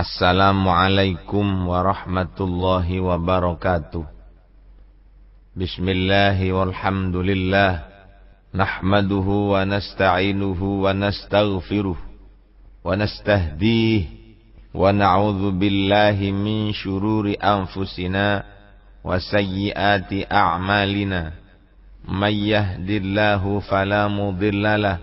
Assalamualaikum warahmatullahi wabarakatuh Bismillahi walhamdulillah Nahmaduhu wa nasta'inuhu wa nastaghfiruh Wa nastahdih Wa na'udhu billahi min syururi anfusina Wa sayyiati a'malina Man yahdillahu falamudillalah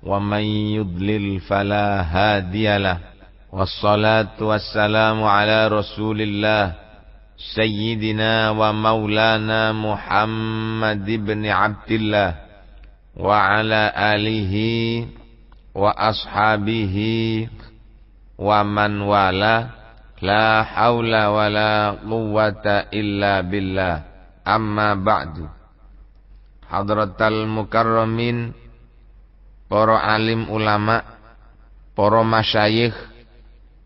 Wa man yudlil falahadiyalah والصلاة والسلام على رسول الله سيدنا ومولانا محمد بن عبد الله وعلى آله وأصحابه ومن والاه لا حول ولا قوة إلا بالله أما بعد حضرة المكرمين Para alim ulama Para masyayikh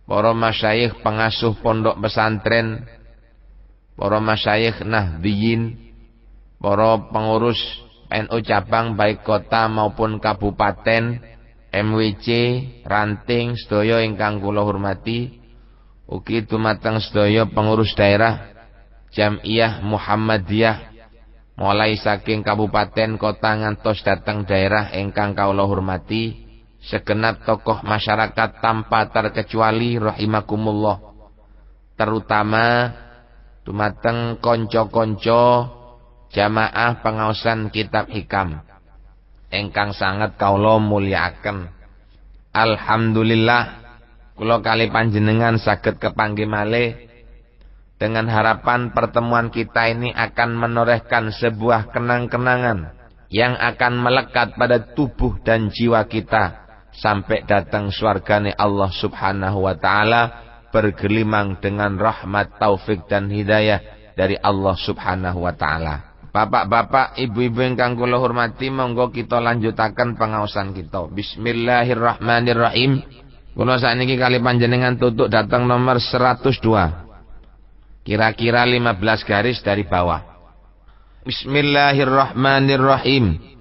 para masyayikh pengasuh pondok pesantren, para masyayikh nahdliyin, para pengurus NU cabang baik kota maupun kabupaten, MWC, ranting, sedoyo ingkang kula hormati, ukitu tumateng sedoyo pengurus daerah Jamiah Muhammadiyah mulai saking kabupaten kota ngantos dateng daerah ingkang kawula hormati segenap tokoh masyarakat tanpa terkecuali rahimakumullah terutama tumateng konco-konco jamaah pengawasan kitab hikam engkang sangat kaulo muliakan Alhamdulillah kulo kali panjenengan sakit kepanggih malih dengan harapan pertemuan kita ini akan menorehkan sebuah kenang-kenangan yang akan melekat pada tubuh dan jiwa kita sampai datang suargane Allah Subhanahu wa taala bergelimang dengan rahmat taufik dan hidayah dari Allah Subhanahu wa taala. Bapak-bapak, ibu-ibu yang kula hormati, monggo kita lanjutakan pengawasan kita. Bismillahirrahmanirrahim. saat ini kali panjenengan tutup datang nomor 102. Kira-kira 15 garis dari bawah. Bismillahirrahmanirrahim.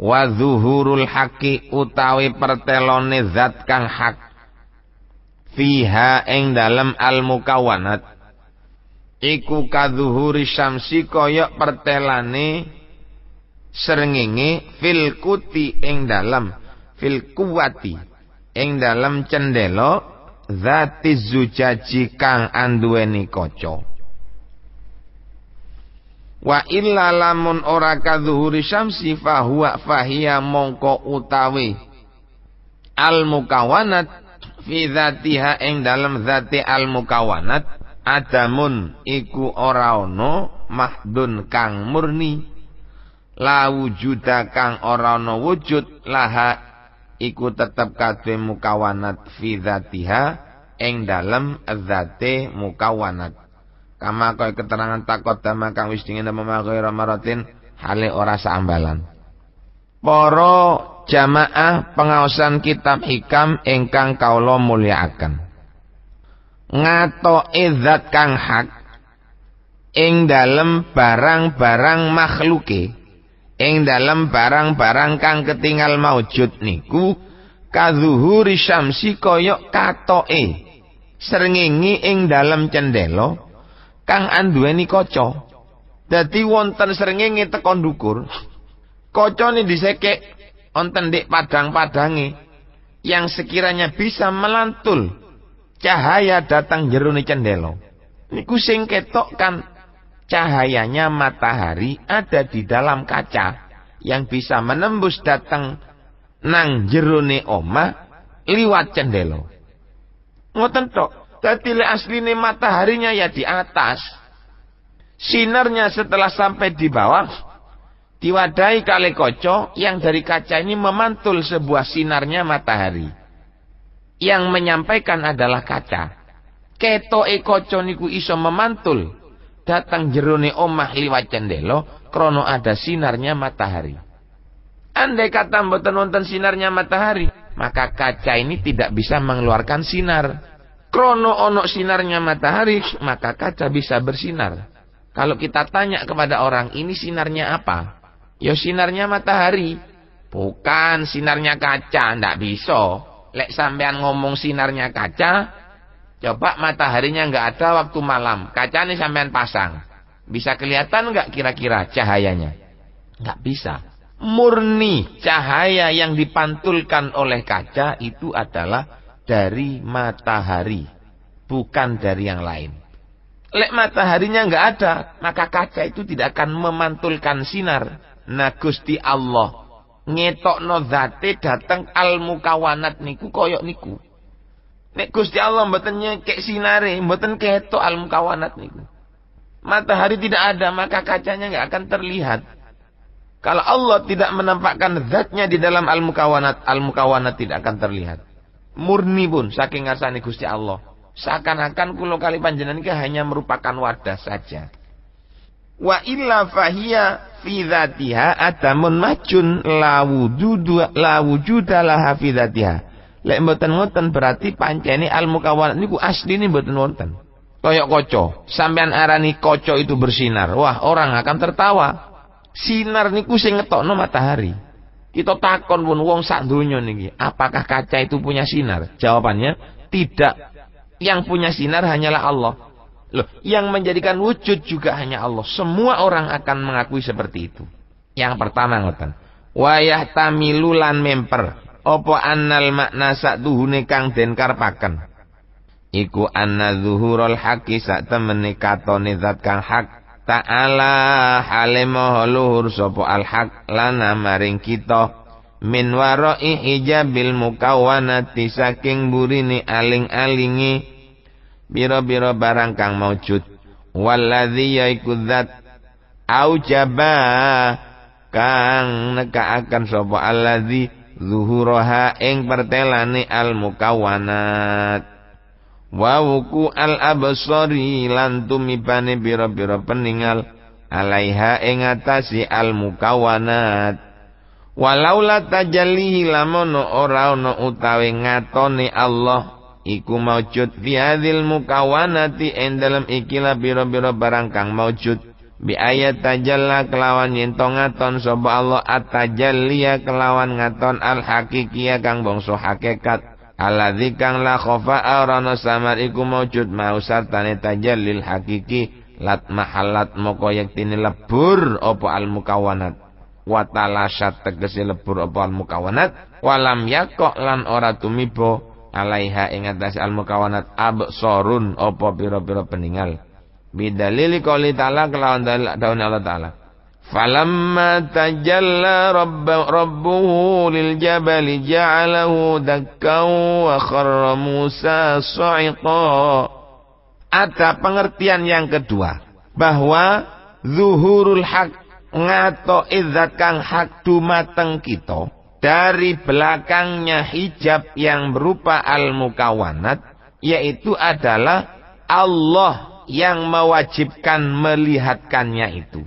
wa zuhurul haqi utawi pertelone zat kang hak fiha ing dalem al mukawanat iku kadhuhuri syamsi kaya pertelane srengenge fil kuti ing dalem fil kuwati ing dalem cendelo zati zujaji kang anduweni kocok Wa illa lamun ora kadzuhuri syamsi huwa fahiya mongko utawi al mukawanat fi dzatiha ing dalem dzati al mukawanat adamun iku ora ono mahdun kang murni la wujuda kang ora ono wujud laha iku tetep kadhe mukawanat fi dzatiha ing dalem dzate mukawanat Kama kaya keterangan takut, dama kang wis dingin dama makoy ramaratin hale ora saambalan. Poro jamaah pengawasan kitab hikam engkang kaula muliakan Ngato zat kang hak ing dalam barang-barang makhluke. Ing dalam barang-barang kang ketinggal maujud niku kazuhuri syamsi koyok katoe, serengingi ing dalam cendelo kang anduweni kaca. Dadi wonten srengenge teko Koco Kacane diseke wonten dik padang padangi yang sekiranya bisa melantul cahaya datang jerone cendelo. Niku sing ketok kan cahayanya matahari ada di dalam kaca yang bisa menembus datang nang jerone oma liwat cendelo. Ngoten tok. Jadi aslinya mataharinya ya di atas. Sinarnya setelah sampai di bawah, diwadai kali koco yang dari kaca ini memantul sebuah sinarnya matahari. Yang menyampaikan adalah kaca. e koco niku iso memantul datang jerone omah liwat cendelo krono ada sinarnya matahari. Andai kata mboten wonten sinarnya matahari, maka kaca ini tidak bisa mengeluarkan sinar. Krono ono sinarnya matahari, maka kaca bisa bersinar. Kalau kita tanya kepada orang, ini sinarnya apa? Ya sinarnya matahari. Bukan sinarnya kaca, ndak bisa. Lek sampean ngomong sinarnya kaca, coba mataharinya nggak ada waktu malam. Kaca ini sampean pasang. Bisa kelihatan nggak kira-kira cahayanya? Nggak bisa. Murni cahaya yang dipantulkan oleh kaca itu adalah dari matahari, bukan dari yang lain. Lek mataharinya nggak ada, maka kaca itu tidak akan memantulkan sinar. Nah Gusti Allah no zate datang al mukawanat niku koyok niku. Nek Gusti Allah mbetennya kek sinare, mboten ketok al mukawanat niku. Matahari tidak ada, maka kacanya nggak akan terlihat. Kalau Allah tidak menampakkan zatnya di dalam al mukawanat, al mukawanat tidak akan terlihat murni pun saking ngasani Gusti Allah. Seakan-akan kulo kali panjenengan iki hanya merupakan wadah saja. Wa illa fahiya fi dzatiha adamun majun la wujudu la wujuda laha fi dzatiha. Lek mboten ngoten berarti pancene al mukawalat niku asline mboten wonten. Koyok sambian sampean arani koco itu bersinar. Wah, orang akan tertawa. Sinar niku sing ngetokno matahari. Kita takon pun wong sak dunia nih. apakah kaca itu punya sinar? Jawabannya tidak. Yang punya sinar hanyalah Allah. Loh, yang menjadikan wujud juga hanya Allah. Semua orang akan mengakui seperti itu. Yang pertama ngoten. Wayah tamilulan memper. Opo annal makna sak duhune kang den karpaken. Iku anna zuhurul haqi sak temene katone zat kang hak ta'ala hale luhur sopo al-haq lana maring kita min waro'i hijabil mukawanati saking burini aling-alingi biro-biro barang kang maujud waladhi yaiku zat aujaba kang neka akan sopo aladhi zuhuroha ing pertelane al mukawanat wawuku al abasori lantumi pane biro-biro peningal alaiha ingatasi al mukawanat walaula tajallihi lamono ora no utawi ngatone Allah iku maujud fi hadzal mukawanati ing biro ikilah biro barang kang maujud bi ayat tajalla kelawan yentong ngaton sapa Allah at tajalliya kelawan ngaton al hakikiya kang bangsa hakikat alladzi kang la kofa arana samar iku maujud mau sartane tajallil hakiki lat mahalat moko yektine lebur opo al mukawanat wa talasat tegese lebur opo al mukawanat walam yakok lan ora tumibo alaiha ing atas al mukawanat sorun opo pira-pira peningal bidalili qouli ta'ala kelawan daun Allah ta'ala Falamma tajalla rabbuhu lil jabali ja'alahu dakkan wa kharra Musa su'iqa. Ada pengertian yang kedua bahwa zuhurul haq ngato izakang kang hak dumateng kita dari belakangnya hijab yang berupa al-mukawanat yaitu adalah Allah yang mewajibkan melihatkannya itu.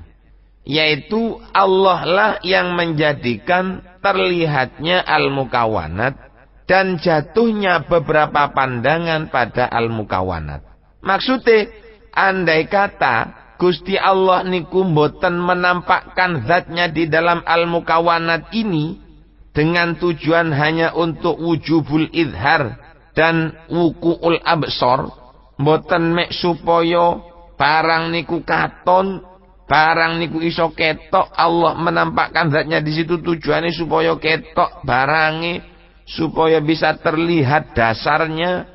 Yaitu Allah lah yang menjadikan terlihatnya al-mukawanat dan jatuhnya beberapa pandangan pada al-mukawanat. Maksudnya, andai kata Gusti Allah niku mboten menampakkan zatnya di dalam al-mukawanat ini dengan tujuan hanya untuk wujubul idhar dan wuku'ul absor mboten mek supaya barang niku katon Barang niku iso ketok Allah menampakkan zatnya di situ tujuannya supaya ketok barangi supaya bisa terlihat dasarnya.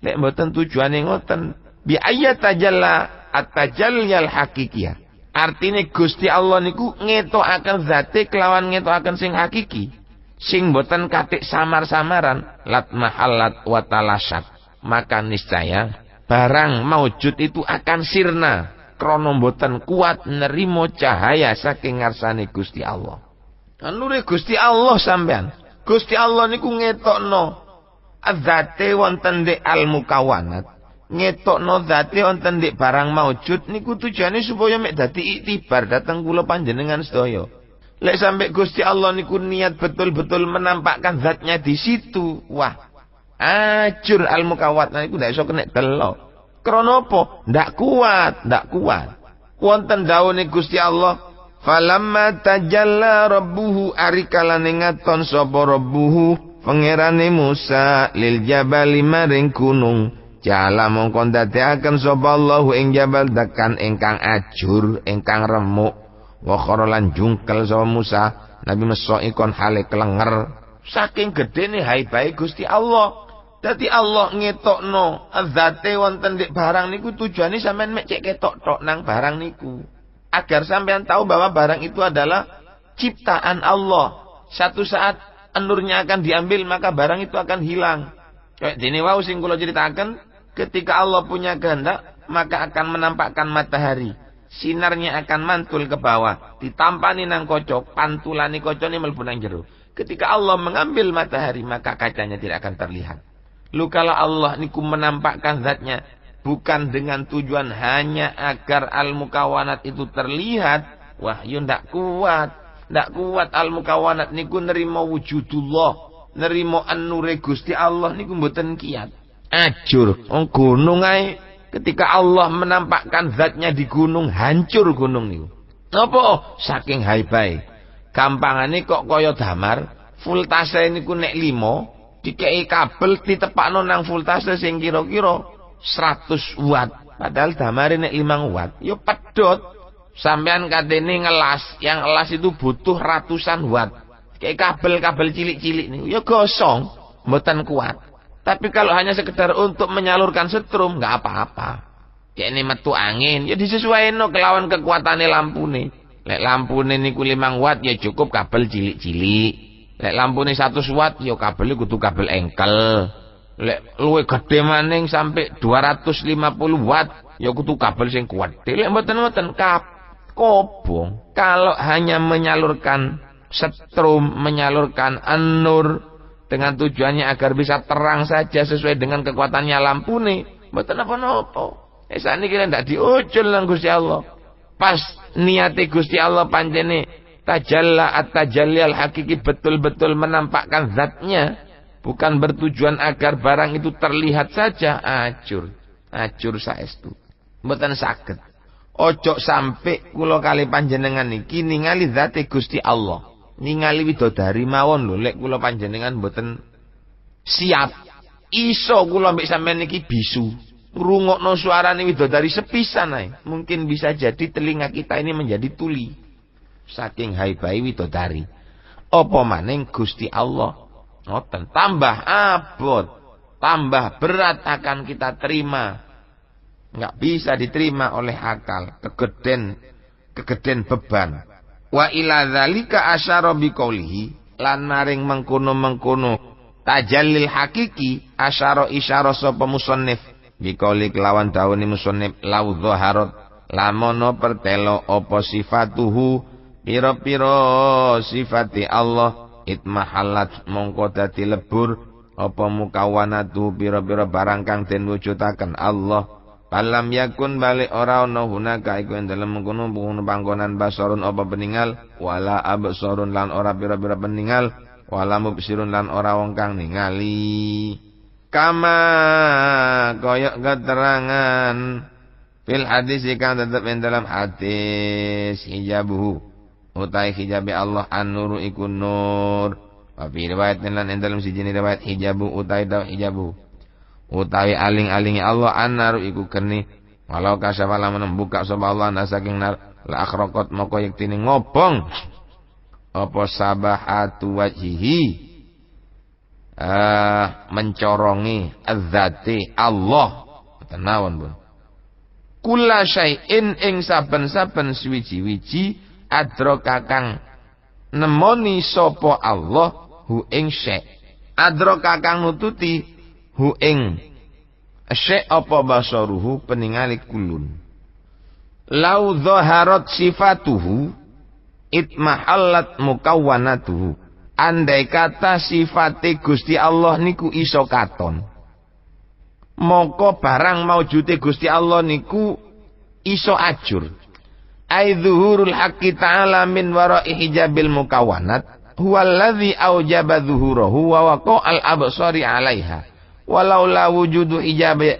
Lek mboten tujuane ngoten. Bi ayyata jalla at-tajalliyal hakikiyah. Artinya Gusti Allah niku ngetokaken zate kelawan ngetokaken sing hakiki. Sing boten katik samar-samaran lat mahallat wa talasat. Maka niscaya barang maujud itu akan sirna krana mboten kuat nerimo cahaya saking ngarsane Gusti Allah. Nure Gusti Allah sampean. Gusti Allah niku ngetokno zate wonten ndek al mukawanat. Ngetokno zate wonten dek barang maujud niku tujuane supaya mek dadi iktibar dateng kula panjenengan sedaya. Lek sampai Gusti Allah niku niat betul-betul menampakkan zatnya di situ. Wah, acur al mukawat niku ndak iso kena telok. Kronopo? Ndak kuat, ndak kuat. Wonten daune Gusti Allah. Falamma tajalla rabbuhu arikalane ngaton sapa rabbuhu pangerane Musa lil jabali maring gunung. Jala mongkon dadekaken sapa Allah ing jabal dakan ingkang ajur, ingkang remuk. Wa lan jungkel sapa Musa Nabi Musa ikon hale kelenger saking gedene haibae Gusti Allah. Jadi Allah no zate wonten tendik barang niku tujuannya sampean mek cek ketok-tok nang barang niku. Agar sampean tahu bahwa barang itu adalah ciptaan Allah. Satu saat anurnya akan diambil maka barang itu akan hilang. Kayak dene wau sing kula ceritakan ketika Allah punya kehendak maka akan menampakkan matahari. Sinarnya akan mantul ke bawah, ditampani nang kocok, pantulani kocone melbu nang jeru. Ketika Allah mengambil matahari maka kacanya tidak akan terlihat. Lukalah kalau Allah niku menampakkan zatnya. Bukan dengan tujuan hanya agar al-mukawanat itu terlihat. Wahyu ndak kuat. Ndak kuat al-mukawanat niku nerima wujudullah. Nerima an-nure gusti Allah niku mboten kiat. Ajur. Oh gunung ae. Ketika Allah menampakkan zatnya di gunung. Hancur gunung niku. Apa? Saking kampangan Gampangane kok kaya damar. Full tase niku nek limo dikei kabel di ditepakno nang voltase sing kira-kira 100 watt padahal damare nek 5 watt yo ya pedot sampean katene ngelas yang elas itu butuh ratusan watt kayak kabel-kabel cilik-cilik nih yo ya gosong mboten kuat tapi kalau hanya sekedar untuk menyalurkan setrum nggak apa-apa kayak ini metu angin ya disesuaikan no kelawan kekuatannya lampu nih lek lampu nih niku 5 watt ya cukup kabel cilik-cilik Lek lampune 100 watt ya kabelnya kudu kabel engkel. Lek luwe gede maning sampai 250 watt ya kudu kabel sing kuat. Lek mboten-mboten kap kobong. Kalau hanya menyalurkan setrum, menyalurkan anur dengan tujuannya agar bisa terang saja sesuai dengan kekuatannya lampu nih. Mboten apa-apa. Eh sakniki kira tidak diucul nang Gusti Allah. Pas niate Gusti Allah panjene Tajalla at tajalliyal hakiki betul-betul menampakkan zatnya. Bukan bertujuan agar barang itu terlihat saja. Acur. Acur saestu. Mboten sakit. Ojo sampai kulo kali panjenengan niki ningali zat e gusti Allah. Ningali widodari mawon lho. Lek kulo panjenengan mboten siap. Iso kulo bisa sampean niki bisu. suara suarane widodari sepisan ae. Mungkin bisa jadi telinga kita ini menjadi tuli saking haibai widodari apa maning Gusti Allah ngoten tambah abot tambah berat akan kita terima nggak bisa diterima oleh akal kegeden kegeden beban wa ila dhalika asyara bikolihi. lan mengkuno mengkono-mengkono tajallil hakiki asyara isyara sapa musonif. biqauli kelawan dawuhne musonif, lau harot. lamono pertelo apa sifatuhu Piro-piro sifati Allah itmahalat mongko dadi lebur apa tu piro-piro barang kang den wujudaken Allah Palam yakun balik ora ana hunaka iku ing dalem mengkono panggonan basarun apa peningal wala absarun lan ora piro piro peningal wala mubsirun lan ora wong kang ningali kama koyok keterangan fil hadis ikan tetep ing dalam hadis hijabuhu utai hijabe Allah an-nuru iku nur. Tapi riwayat lan ing dalam sijine riwayat hijabu utai daw hijabu. Utawi aling-alingi Allah an-naru iku keni. Walau kasyafa lamun buka sapa Allah nasaking nar la akhraqat moko yektine ngobong. Apa sabahatu wajhihi? Uh, mencorongi azati Allah tenawan bun kula syai'in ing saben-saben suwiji-wiji Adro kakang nemoni sopo Allah hu ing syek Adro kakang nututi hu ing syek apa basaruhu peningali kulun lau zoharot sifatuhu itmahallat mukawwanatuhu andai kata sifate Gusti Allah niku iso katon moko barang maujute Gusti Allah niku iso acur ay zuhurul haqqi ta'ala min wara'i hijabil mukawanat alladhi awjaba zuhurahu wa al absari 'alaiha walau la wujudu hijabi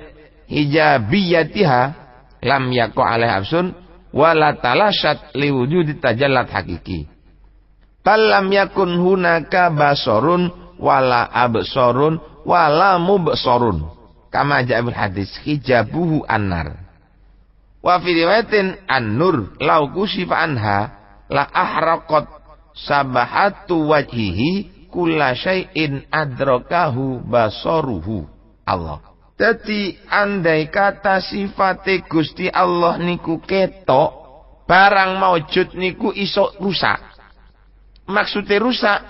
hijabiyatiha lam yako alaih absun wala talashat li wujudi tajallat hakiki bal lam yakun hunaka basorun wala absorun wala mubsorun kama ja'al hadis hijabuhu annar Wa fi riwayatin an-nur lau kusifa anha la ahraqat sabahatu wajhihi kulla syai'in adrakahu basaruhu. Allah. Dadi andai kata sifate Gusti Allah niku ketok, barang maujud niku iso rusak. Maksudnya rusak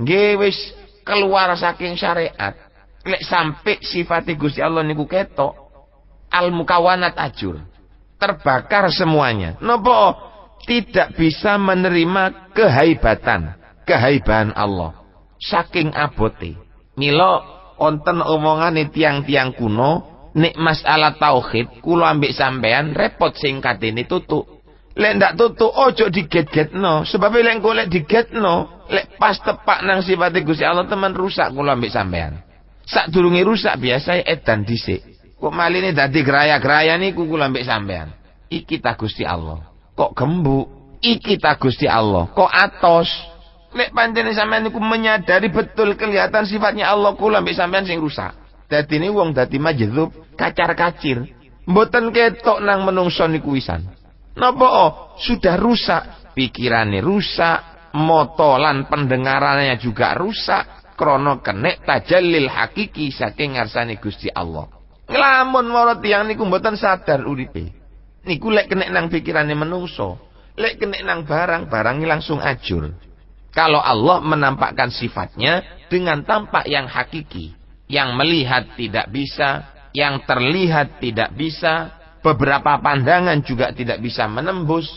nggih wis keluar saking syariat. Lek sampai sifat Gusti Allah niku ketok, al mukawanat ajur terbakar semuanya nopo tidak bisa menerima kehaibatan kehebatan Allah saking abote milo onten omongan tiang-tiang kuno nek masalah tauhid Kulo ambek sampean repot singkat ini tutup lek ndak tutup ojo diget-get no. sebab lek engko lek no lek pas tepak nang sifat Gusti Allah teman rusak kulo ambek sampean sak durunge rusak biasa edan dhisik Kok mali ini dadi geraya-geraya ini kula ambek sampean. Iki ta Gusti Allah. Kok gembuk? Iki ta Gusti Allah. Kok atos? Lek panjeni sampean ini menyadari betul kelihatan sifatnya Allah kula ambek sampean sing rusak. Dadi ini wong dadi majdzub, kacar-kacir. Mboten ketok nang menungso niku wisan. Napa oh, sudah rusak, pikirannya rusak, Motolan pendengarannya juga rusak Krono kenek tajalil hakiki saking ngarsane Gusti Allah. Ngelamun marang yang niku mboten sadar uripe. Niku lek kena nang pikirane menungso, lek kena nang barang, barangnya langsung ajur. Kalau Allah menampakkan sifatnya dengan tampak yang hakiki, yang melihat tidak bisa, yang terlihat tidak bisa, beberapa pandangan juga tidak bisa menembus,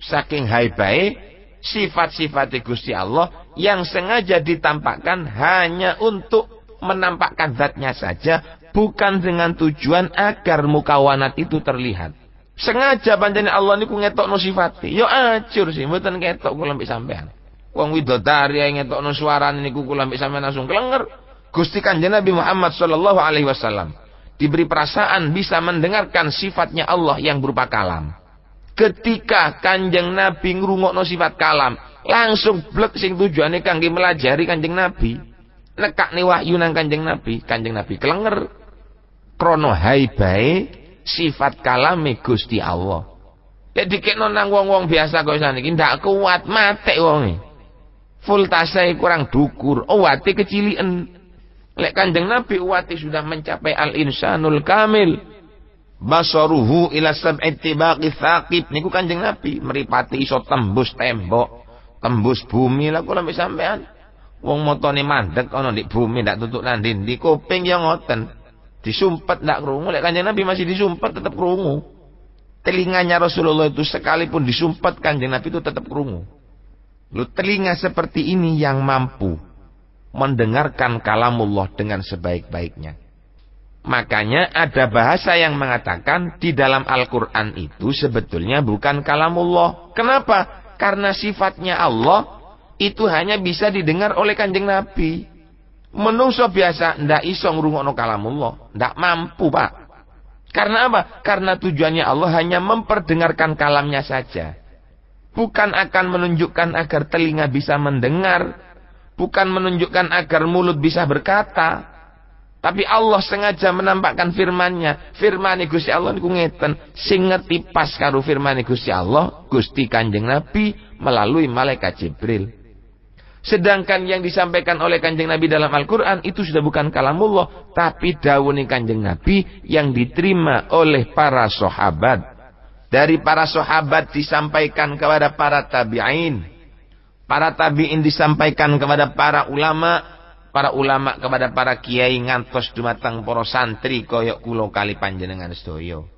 saking bay, sifat-sifat Gusti Allah yang sengaja ditampakkan hanya untuk menampakkan zatnya saja bukan dengan tujuan agar mukawanat itu terlihat. Sengaja panjangnya Allah ini ya ngetok no sifati. Yo acur sih, bukan ngetok ku lambik sampean. Wong widodari no suara ini ku lambik sampean langsung kelenger. Gusti Kanjeng Nabi Muhammad saw. alaihi wasallam diberi perasaan bisa mendengarkan sifatnya Allah yang berupa kalam. Ketika Kanjeng Nabi no sifat kalam, langsung blek sing tujuannya kangge melajari Kanjeng Nabi. Nekak nih wahyu nang Kanjeng Nabi, Kanjeng Nabi kelenger krono haibae sifat kalame Gusti Allah. Lek dikekno nang wong-wong biasa sana, ini tidak kuat mate Full Voltase kurang dukur, wati kecilian. Lek Kanjeng Nabi wati sudah mencapai al-insanul kamil. Basaruhu ila sab'i tibaqi thaqib niku Kanjeng Nabi meripati iso tembus tembok, tembus bumi lah kula sampean. Wong motone mandek ana di bumi ndak tutuk nang ndi, kuping ya ngoten. Disumpet tidak kerungu. oleh kanjeng Nabi masih disumpet tetap kerungu. Telinganya Rasulullah itu sekalipun disumpet kanjeng Nabi itu tetap kerungu. Lu telinga seperti ini yang mampu mendengarkan kalamullah dengan sebaik-baiknya. Makanya ada bahasa yang mengatakan di dalam Al-Quran itu sebetulnya bukan kalamullah. Kenapa? Karena sifatnya Allah itu hanya bisa didengar oleh kanjeng Nabi. Menungso biasa ndak iso ngrungokno kalamullah, ndak mampu, Pak. Karena apa? Karena tujuannya Allah hanya memperdengarkan kalamnya saja. Bukan akan menunjukkan agar telinga bisa mendengar, bukan menunjukkan agar mulut bisa berkata. Tapi Allah sengaja menampakkan firman-Nya. Firman Gusti Allah niku ngeten, sing ngerti pas karo firman Gusti Allah, Gusti Kanjeng Nabi melalui malaikat Jibril. Sedangkan yang disampaikan oleh kanjeng Nabi dalam Al-Quran itu sudah bukan kalamullah. Tapi dawuni kanjeng Nabi yang diterima oleh para sahabat. Dari para sahabat disampaikan kepada para tabi'in. Para tabi'in disampaikan kepada para ulama. Para ulama kepada para kiai ngantos dumatang poro santri koyok kulo kali panjenengan sedoyo.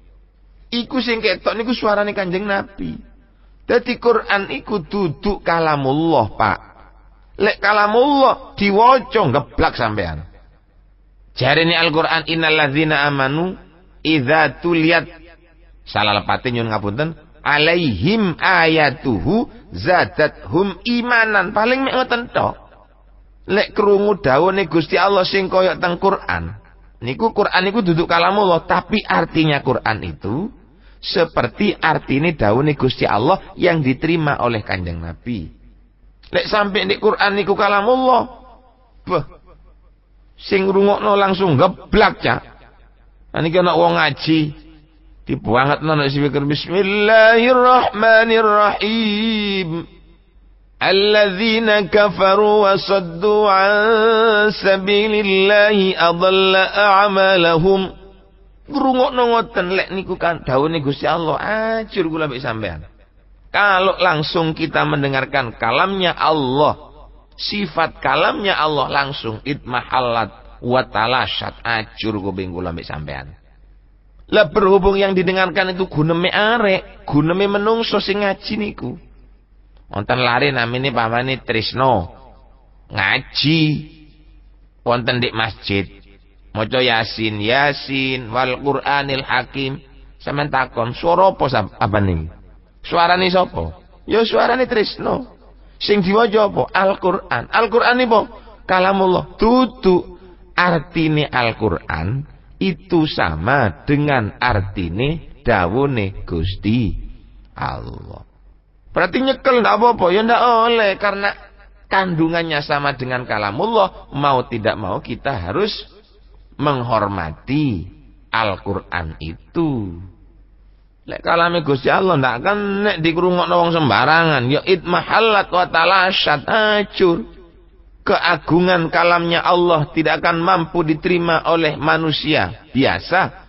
Iku sing ketok niku suarane Kanjeng Nabi. Jadi Quran iku duduk kalamullah, Pak lek kalamullah diwaca geblak sampean. Jarene Al-Qur'an innal ladzina amanu idza tuliyat lepatin nyun ngapunten alaihim ayatuhu zadathum imanan paling mek ngoten tok. Lek krungu dawuhe Gusti Allah sing kaya teng Quran. Niku Quran niku duduk kalamullah tapi artinya Quran itu seperti artine dawuhe Gusti Allah yang diterima oleh Kanjeng Nabi. Lek sampai di Quran niku kalamullah. Beh. Sing rungokno langsung geblak ya. Nah, niki kena uang ngaji dibuangatno nek zikir bismillahirrahmanirrahim. Alladzina kafaru wa saddu an sabilillahi adalla a'malahum. Ngrungokno ngoten lek niku kan niku si Allah, acur kula mek sampean. Kalau langsung kita mendengarkan kalamnya Allah, sifat kalamnya Allah langsung itmahallat watalashat acur kuping kula mbek sampean. Lah berhubung yang didengarkan itu guneme arek, guneme menungso sing ngaji niku. Wonten lari namine pamane Trisno. Ngaji wonten di masjid. Maca Yasin, Yasin wal Qur'anil Hakim. Sampeyan takon, swara apa Suara Suarane sapa? Ya suarane Trisno, Sing diwaca apa? Al-Qur'an. Al-Qur'an apa? Kalamullah. Dudu artine Al-Qur'an itu sama dengan artine dawune Gusti Allah. Berarti nyekel ndak apa-apa ya ndak oleh karena kandungannya sama dengan kalamullah mau tidak mau kita harus menghormati Al-Qur'an itu. Lek kalami Gusti Allah ndak kan nek dikrungokno wong sembarangan ya itmahallat wa talashat acur. Keagungan kalamnya Allah tidak akan mampu diterima oleh manusia biasa.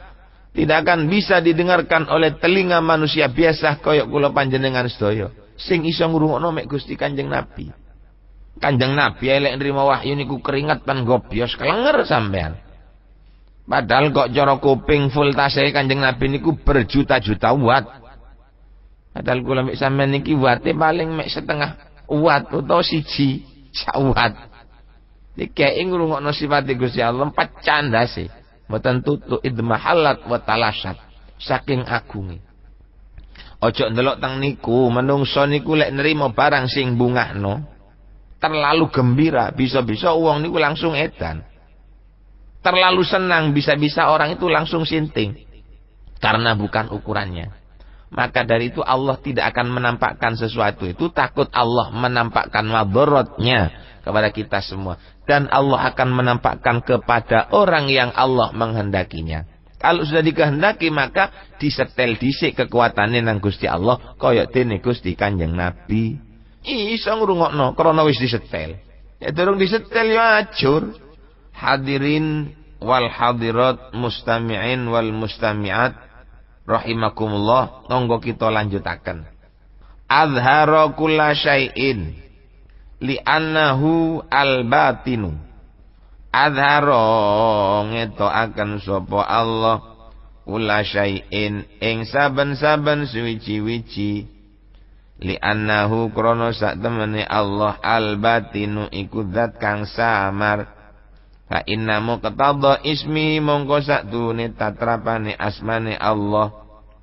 Tidak akan bisa didengarkan oleh telinga manusia biasa koyok kula panjenengan sedaya. Sing iso ngrungokno mek Gusti Kanjeng Nabi. Kanjeng Nabi elek nrimo wahyu niku pan gobyos kelenger sampean. Padahal kok cara kuping full voltase Kanjeng Nabi niku berjuta-juta watt. Padahal kula mek sampean niki wate paling mek setengah watt atau siji sak watt. Dikei ngrungokno sifat e Gusti Allah pecan dase. Mboten tutuk idmahallat wa talasat saking agunge. Ojo ndelok teng niku, menungso niku lek nerima barang sing bungahno terlalu gembira, bisa-bisa uang niku langsung edan terlalu senang bisa-bisa orang itu langsung sinting karena bukan ukurannya maka dari itu Allah tidak akan menampakkan sesuatu itu takut Allah menampakkan maborotnya kepada kita semua dan Allah akan menampakkan kepada orang yang Allah menghendakinya kalau sudah dikehendaki maka disetel disik kekuatannya nang Gusti Allah koyok dene Gusti Kanjeng Nabi iso ngrungokno krana wis disetel ya durung disetel ya ajur hadirin wal hadirat mustami'in wal mustami'at rahimakumullah tonggo kita lanjutakan. azhara kulla syai'in li'annahu al-batinu ngeto akan sapa Allah kula syai'in ing saben-saben suwiji wici li'annahu krono sak temani Allah al-batinu iku zat kang samar Fa inna muqtada ismi mongko sakdune tatrapane asmane Allah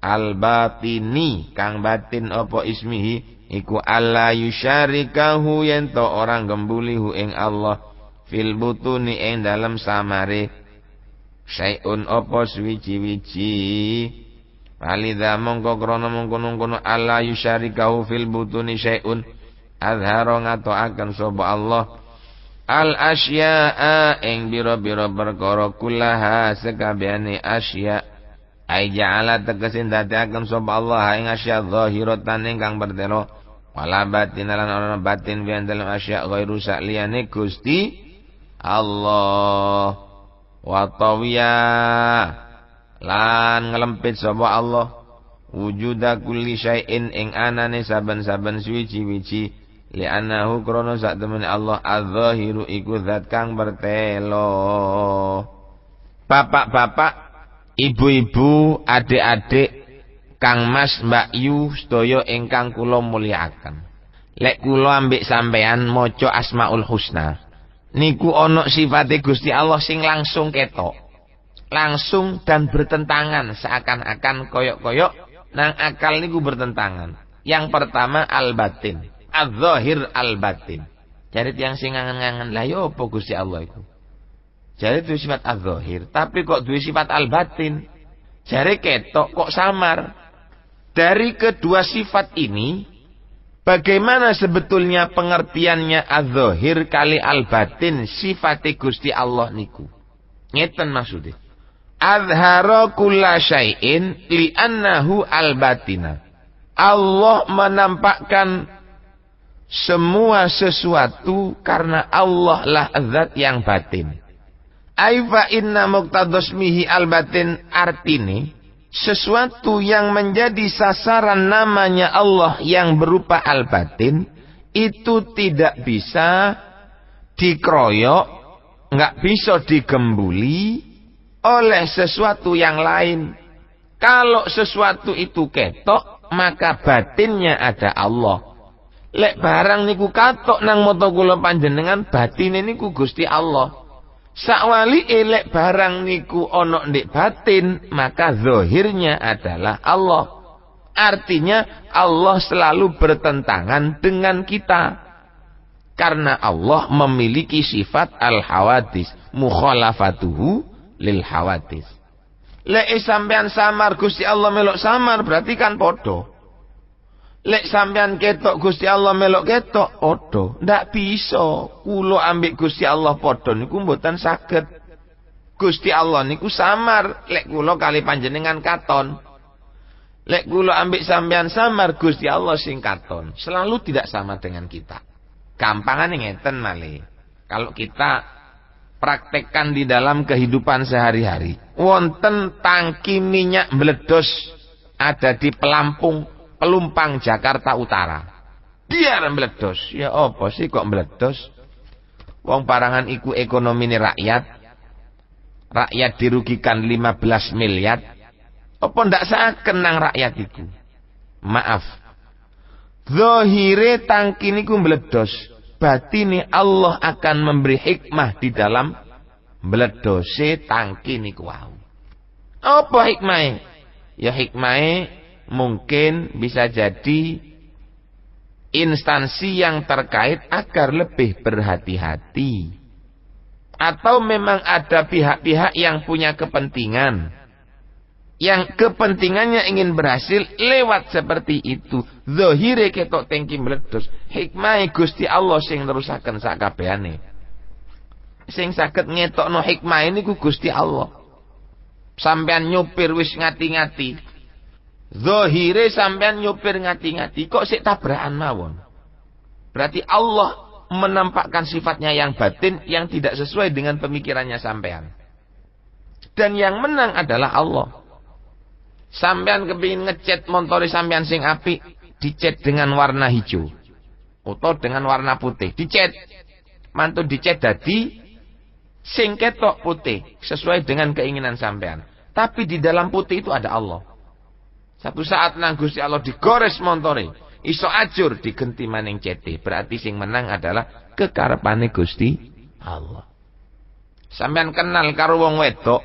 al-batini kang batin apa ismihi iku alla yusyarikahu yen to orang gembuli hu eng Allah fil butuni ing dalam samare syai'un apa swici wiji Walidha mongko nungko mongkono-kono alla yusyarikahu fil butuni adharong atau akan sobo Allah al asya'a ing biro-biro perkara kullaha sekabiani asya ai ja'ala tegesin dadiaken sapa Allah ing asya zahiratan ingkang bertelo wala batin lan ana batin fi dalam asya ghairu sa'liyane Gusti Allah wa tawiya lan ngelempit sapa Allah wujuda kulli syai'in ing anane saben-saben suci-wici Li'annahu krono sak temene Allah adzahiru iku zat kang bertelo. Bapak-bapak, ibu-ibu, adik-adik, Kang Mas Mbak Yu sedaya ingkang kula mulyakaken. Lek kula ambek sampean maca Asmaul Husna, niku ana sifate Gusti Allah sing langsung ketok. Langsung dan bertentangan seakan-akan koyok-koyok nang akal niku bertentangan. Yang pertama al-batin az-zahir al-batin. Jadi yang sing ngangen-ngangen lah yo ya apa Gusti Allah itu. Jadi itu sifat az-zahir, tapi kok dua sifat al-batin. Jadi ketok kok samar. Dari kedua sifat ini, bagaimana sebetulnya pengertiannya az-zahir kali al-batin sifat Gusti Allah niku. Ngeten maksudnya. Azhara kulla syai'in li'annahu al-batina. Allah menampakkan semua sesuatu karena Allah lah zat yang batin. Aifa inna muktadosmihi al batin artini sesuatu yang menjadi sasaran namanya Allah yang berupa al batin itu tidak bisa dikeroyok, nggak bisa digembuli oleh sesuatu yang lain. Kalau sesuatu itu ketok, maka batinnya ada Allah lek barang niku katok nang moto kula panjenengan ini niku Gusti Allah sakwali elek barang niku onok ndek batin maka zohirnya adalah Allah artinya Allah selalu bertentangan dengan kita karena Allah memiliki sifat al-hawadis mukhalafatuhu lil hawadis lek sampean samar Gusti Allah melok samar berarti kan podo Lek sampean ketok Gusti Allah melok ketok odo ndak bisa Kulo ambek Gusti Allah padha niku mboten saged Gusti Allah niku samar lek kulo kali panjenengan katon lek kulo ambek sampean samar Gusti Allah sing katon selalu tidak sama dengan kita gampangane ngeten malih kalau kita praktekkan di dalam kehidupan sehari-hari wonten tangki minyak meledos ada di pelampung Pelumpang Jakarta Utara. Biar meledos. Ya apa sih kok meledos? Wong parangan iku ekonomi ini rakyat. Rakyat dirugikan 15 miliar. Apa ndak saya kenang rakyat itu, Maaf. Zohire tangkini ku meledos. Batini Allah akan memberi hikmah di dalam meledose tangkini ku wau. Apa hikmahnya? Ya hikmahnya mungkin bisa jadi instansi yang terkait agar lebih berhati-hati. Atau memang ada pihak-pihak yang punya kepentingan. Yang kepentingannya ingin berhasil lewat seperti itu. Zohire ketok tengki meledus. Hikmai gusti Allah sing nerusakan sakabehane. Sing sakit ngetok no hikmah ini ku gusti Allah. Sampean nyupir wis ngati-ngati Zohire sampean nyupir ngati-ngati. Kok sik tabrakan mawon? Berarti Allah menampakkan sifatnya yang batin yang tidak sesuai dengan pemikirannya sampean. Dan yang menang adalah Allah. Sampean kepingin ngecat montori sampean sing api, dicat dengan warna hijau. Atau dengan warna putih. Dicat. mantu dicat dadi sing ketok putih sesuai dengan keinginan sampean. Tapi di dalam putih itu ada Allah. Satu saat nang Gusti Allah digores montore, iso acur digenti maning cete. Berarti sing menang adalah kekarepane Gusti Allah. Sampean kenal karo wong wedok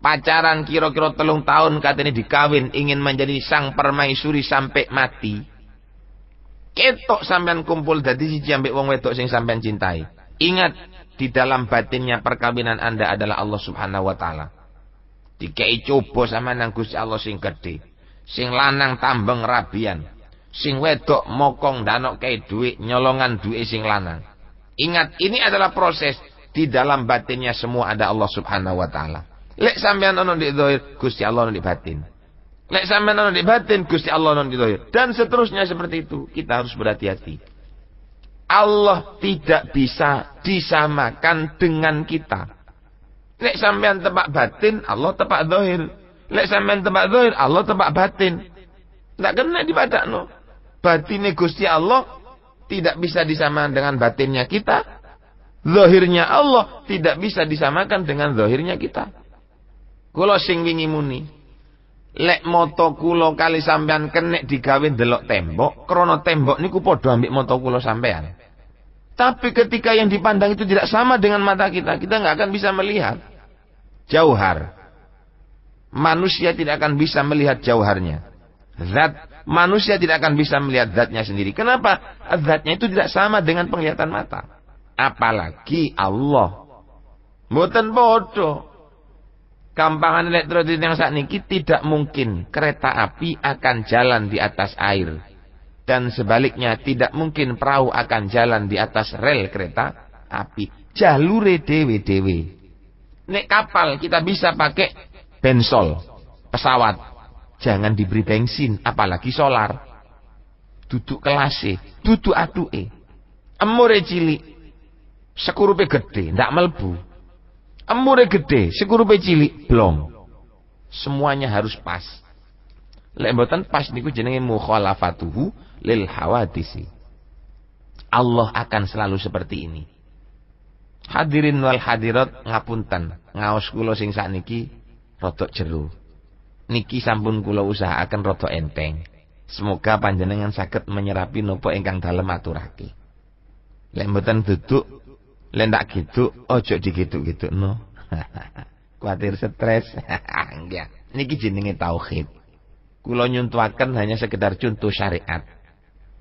pacaran kira-kira telung tahun katanya dikawin ingin menjadi sang permaisuri sampai mati. Ketok sampean kumpul dadi si ambek wong wedok sing sampean cintai. Ingat di dalam batinnya perkawinan Anda adalah Allah Subhanahu wa taala. Dikei coba sama nang Allah sing gede sing lanang tambeng rabian sing wedok mokong danok kei duit nyolongan duit sing lanang ingat ini adalah proses di dalam batinnya semua ada Allah Subhanahu wa taala lek sampean ono di zahir Gusti Allah ono di batin lek sampean ono di batin Gusti Allah ono di zahir dan seterusnya seperti itu kita harus berhati-hati Allah tidak bisa disamakan dengan kita. Nek sampean tepak batin, Allah tepak dohir. Lek sampean tempat zahir, Allah tempat batin. Tak kena dibadak no. Batinnya Gusti Allah tidak bisa disamakan dengan batinnya kita. Zahirnya Allah tidak bisa disamakan dengan zahirnya kita. Kulo sing wingi muni. Lek moto kulo kali sampean kenek digawe delok tembok, krono tembok niku padha ambek moto kulo sampean. Tapi ketika yang dipandang itu tidak sama dengan mata kita, kita nggak akan bisa melihat. Jauhar manusia tidak akan bisa melihat jauharnya. Zat, manusia tidak akan bisa melihat zatnya sendiri. Kenapa? Zatnya itu tidak sama dengan penglihatan mata. Apalagi Allah. Mboten bodoh. Kampangan elektronik yang saat ini tidak mungkin kereta api akan jalan di atas air. Dan sebaliknya tidak mungkin perahu akan jalan di atas rel kereta api. Jalure dewe-dewe. Nek kapal kita bisa pakai bensol, pesawat. Jangan diberi bensin, apalagi solar. Duduk kelas duduk e, Emure cilik, sekurupe gede, ndak melbu. Emure gede, sekurupe cilik, belum. Semuanya harus pas. Lembutan pas niku jenenge mukhalafatuhu lil hawadisi. Allah akan selalu seperti ini. Hadirin wal hadirat ngapunten, ngaos kula sing sakniki Rotok jeru. Niki sampun kula akan rotok enteng. Semoga panjenengan sakit menyerapi nopo ingkang dalam aturake. Lembutan duduk, lendak gitu, ojo di gitu gitu no. Kuatir stres. Enggak. Niki jenenge tauhid. Kulo nyuntuhkan hanya sekedar contoh syariat.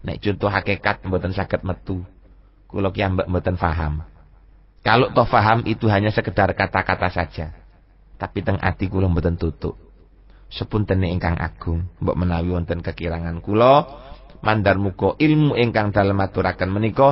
Nek contoh hakikat mboten sakit metu. Kulo ki ambek mboten faham. Kalau toh faham itu hanya sekedar kata-kata saja tapi teng ati kula mboten tutup. Sepunten ingkang agung, mbok menawi wonten kekirangan kula, mandar muka ilmu ingkang dalem aturaken menika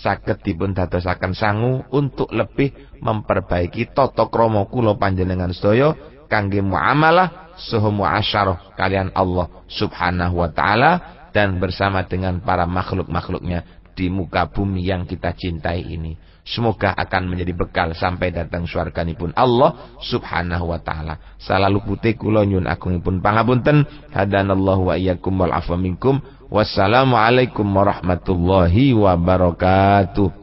saged dipun dadosaken sangu untuk lebih memperbaiki tata krama kula panjenengan sedaya kangge muamalah suhu muasyarah kalian Allah Subhanahu wa taala dan bersama dengan para makhluk-makhluknya di muka bumi yang kita cintai ini. Semoga akan menjadi bekal sampai datang pun Allah subhanahu wa ta'ala. Salalu putih kula nyun agungipun pangabunten. Hadanallahu wa iyakum wal afwa Wassalamualaikum warahmatullahi wabarakatuh.